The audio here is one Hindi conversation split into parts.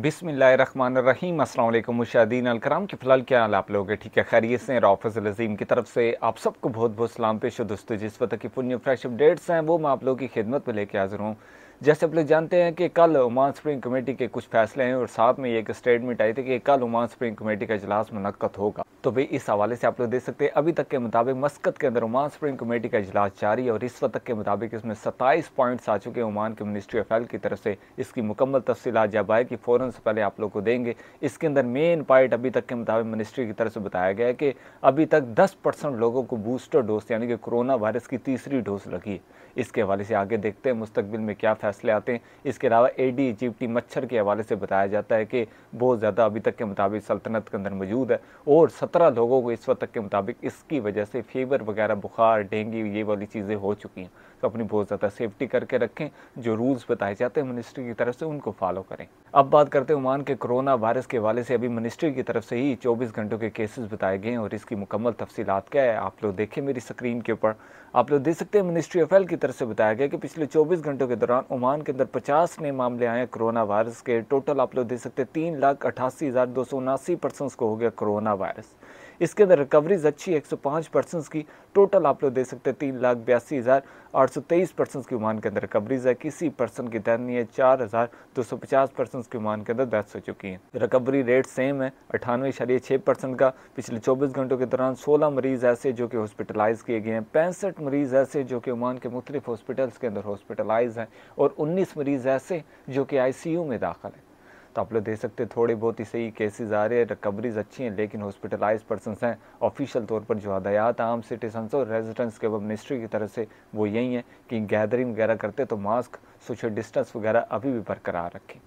बिसमीम अल्लाम मुशादीन अलकराम के फ़िलहाल क्या हाल आप लोग ठीक है खैरियत से राफज अज़ीम की तरफ से आप सबको बहुत बहुत सलाम पेश दोस्तों जिस वक्त की पुण्य फ्रेश अपडेट्स हैं वो मैं आप लोगों की खिदमत में लेके हाजिर हूँ जैसे आप लोग जानते हैं कि कल ओमान स्प्रिंग कमेटी के कुछ फैसले हैं और साथ में एक स्टेटमेंट आई थी कि कल ओमान स्प्रिंग कमेटी का इजलास मुनक़द होगा तो भाई इस हवाले से आप लोग देख सकते हैं अभी तक के मुताबिक मस्कत के अंदर ओमान स्प्रिंग कमेटी का इजलास जारी है और इस वक्त के मुताबिक इसमें सत्ताईस पॉइंट्स आ चुके हैं ओमान के मिनिस्ट्री ऑफ हेल्थ की तरफ से इसकी मुकम्मल तफसीत जब आएगी फ़ौरन से पहले आप लोग को देंगे इसके अंदर मेन पॉइंट अभी तक के मुताबिक मिनिस्ट्री की तरफ से बताया गया है कि अभी तक दस परसेंट लोगों को बूस्टर डोज यानी कि कोरोना वायरस की तीसरी डोज लगी इसके हवाले से आगे देखते हैं मुस्तबिल में क्या फैसला फैसले आते हैं इसके अलावा एडी इजिप्टी मच्छर के हवाले से बताया जाता है कि बहुत ज़्यादा अभी तक के मुताबिक सल्तनत के अंदर मौजूद है और सत्रह लोगों को इस वक्त तक के मुताबिक इसकी वजह से फीवर वगैरह बुखार डेंगू ये वाली चीज़ें हो चुकी हैं तो अपनी बहुत ज़्यादा सेफ्टी करके रखें जो रूल्स बताए जाते हैं मिनिस्ट्री की तरफ से उनको फॉलो करें अब बात करते हैं ओमान के कोरोना वायरस के हवाले से अभी मिनिस्ट्री की तरफ से ही चौबीस घंटों के केसेस बताए गए हैं और इसकी मुकम्मल तफसीत क्या है आप लोग देखें मेरी स्क्रीन के ऊपर आप लोग देख सकते हैं मिनिस्ट्री ऑफ हेल्थ की तरफ से बताया गया कि पिछले चौबीस घंटों के दौरान ओमान के अंदर पचास नए मामले आए कोरोना वायरस के टोटल आप लोग देख सकते हैं तीन लाख अठासी हज़ार दो सौ उनासी परसेंट को हो गया कोरोना वायरस इसके अंदर रिकवरीज अच्छी 105 परसेंट की टोटल आप लोग दे सकते हैं तीन लाख बयासी हज़ार आठ सौ तेईस परसेंट की उमान के अंदर रिकवरीज है किसी पर्सन की दयनीय चार हज़ार दो सौ पचास परसेंट की उमान के अंदर डेथ्स हो चुकी है रिकवरी रेट सेम है अठानवे इशारे छः परसेंट का पिछले चौबीस घंटों के दौरान सोलह मरीज़ ऐसे जो कि हॉस्पिटलाइज किए गए हैं पैंसठ मरीज़ ऐसे जो कि उमान के मुख्तलिफ हॉस्पिटल्स के अंदर हॉस्पिटलाइज हैं और उन्नीस मरीज़ ऐसे जो कि आई सी यू में दाखिल हैं तो आप लोग देख सकते हैं थोड़े बहुत ही सही केसेस आ रहे हैं रिकवरीज अच्छी हैं लेकिन हॉस्पिटलाइज पर्सन हैं ऑफिशियल तौर पर जो हदयात आम सिटीजन और रेजिडेंट्स के मिनिस्ट्री की तरफ से वो यही है कि गैदरिंग वगैरह करते तो मास्क सोशल डिस्टेंस वगैरह अभी भी बरकरार रखें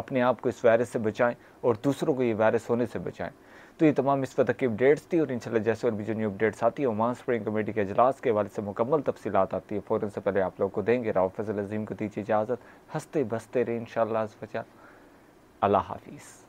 अपने आप को इस वायरस से बचाएँ और दूसरों को ये वायरस होने से बचाएँ तो ये तमाम इस वक्त की अपडेट्स थी और इंशाल्लाह जैसे और भी जो न्यू अपडेट्स आती है ओमान स्प्रिंग कमेटी के अजलास के हवाले से मुकम्मल तफसीत आती है फ़ौरन से पहले आप लोगों को देंगे राव फजल अजीम को दीजिए इजाज़त हंसते बसते रहे इन शाह अल्लाह हाफिज़